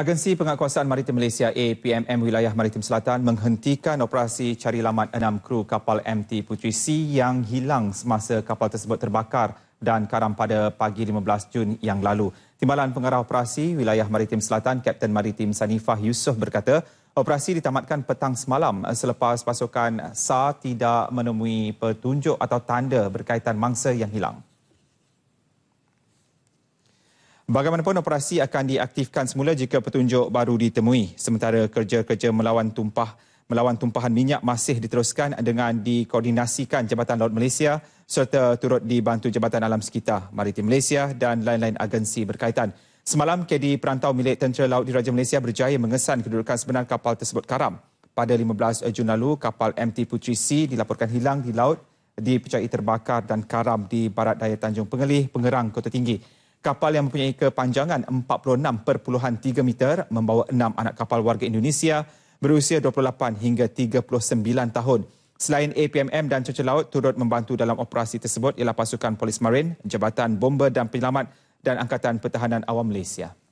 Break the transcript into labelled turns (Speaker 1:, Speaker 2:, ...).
Speaker 1: Agensi Penguatkuasaan Maritim Malaysia APMM Wilayah Maritim Selatan menghentikan operasi cari lamat enam kru kapal MT Putri C yang hilang semasa kapal tersebut terbakar dan karam pada pagi 15 Jun yang lalu. Timbalan Pengarah Operasi Wilayah Maritim Selatan Kapten Maritim Sanifah Yusof berkata, operasi ditamatkan petang semalam selepas pasukan SAR tidak menemui petunjuk atau tanda berkaitan mangsa yang hilang. Bagaimanapun operasi akan diaktifkan semula jika petunjuk baru ditemui. Sementara kerja-kerja melawan tumpah melawan tumpahan minyak masih diteruskan dengan dikoordinasikan Jabatan Laut Malaysia serta turut dibantu Jabatan Alam Sekitar, Maritim Malaysia dan lain-lain agensi berkaitan. Semalam, KD Perantau milik Tentera Laut Diraja Malaysia berjaya mengesan kedudukan sebenar kapal tersebut karam. Pada 15 Jun lalu, kapal MT Putri C dilaporkan hilang di laut dipercayai terbakar dan karam di barat daya Tanjung Pengelih, Pengerang, Kota Tinggi. Kapal yang mempunyai kepanjangan 46.3 meter membawa enam anak kapal warga Indonesia berusia 28 hingga 39 tahun. Selain APMM dan cuaca laut turut membantu dalam operasi tersebut ialah pasukan polis marin, jabatan Bomber dan penyelamat dan Angkatan Pertahanan Awam Malaysia.